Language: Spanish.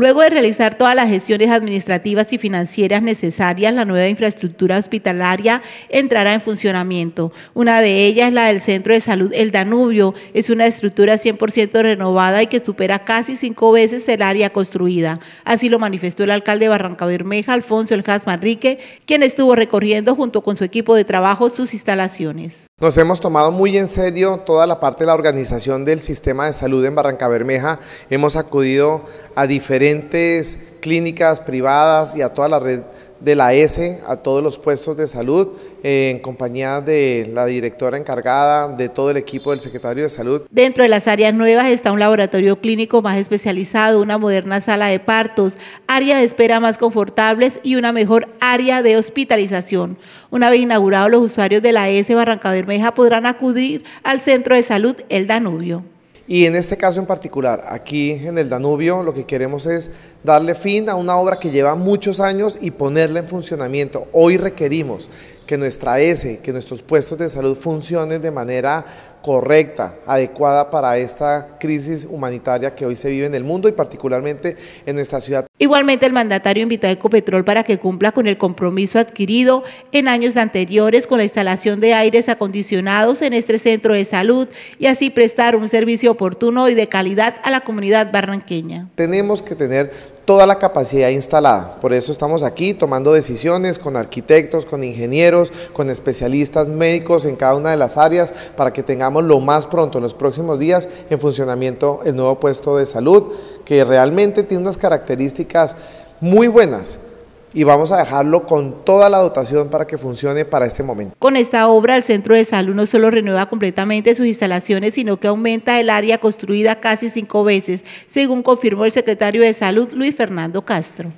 Luego de realizar todas las gestiones administrativas y financieras necesarias, la nueva infraestructura hospitalaria entrará en funcionamiento. Una de ellas es la del Centro de Salud El Danubio. Es una estructura 100% renovada y que supera casi cinco veces el área construida. Así lo manifestó el alcalde de Barranca Bermeja, Alfonso El Manrique, quien estuvo recorriendo junto con su equipo de trabajo sus instalaciones. Nos hemos tomado muy en serio toda la parte de la organización del sistema de salud en Barranca Bermeja. Hemos acudido a diferentes clínicas privadas y a toda la red de la S a todos los puestos de salud, eh, en compañía de la directora encargada, de todo el equipo del secretario de salud. Dentro de las áreas nuevas está un laboratorio clínico más especializado, una moderna sala de partos, área de espera más confortables y una mejor área de hospitalización. Una vez inaugurado, los usuarios de la S Barranca Bermeja podrán acudir al centro de salud El Danubio. Y en este caso en particular, aquí en el Danubio, lo que queremos es darle fin a una obra que lleva muchos años y ponerla en funcionamiento. Hoy requerimos que nuestra S, que nuestros puestos de salud funcionen de manera correcta, adecuada para esta crisis humanitaria que hoy se vive en el mundo y particularmente en nuestra ciudad. Igualmente, el mandatario invita a Ecopetrol para que cumpla con el compromiso adquirido en años anteriores con la instalación de aires acondicionados en este centro de salud y así prestar un servicio oportuno y de calidad a la comunidad barranqueña. Tenemos que tener toda la capacidad instalada. Por eso estamos aquí tomando decisiones con arquitectos, con ingenieros, con especialistas médicos en cada una de las áreas para que tengamos lo más pronto en los próximos días en funcionamiento el nuevo puesto de salud que realmente tiene unas características muy buenas y vamos a dejarlo con toda la dotación para que funcione para este momento. Con esta obra, el Centro de Salud no solo renueva completamente sus instalaciones, sino que aumenta el área construida casi cinco veces, según confirmó el secretario de Salud, Luis Fernando Castro.